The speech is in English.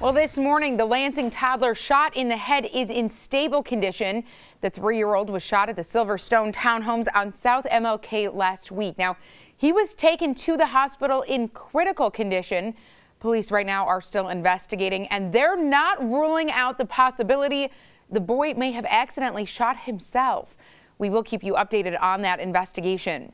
Well, this morning, the Lansing toddler shot in the head is in stable condition. The three-year-old was shot at the Silverstone townhomes on South MLK last week. Now, he was taken to the hospital in critical condition. Police right now are still investigating, and they're not ruling out the possibility the boy may have accidentally shot himself. We will keep you updated on that investigation.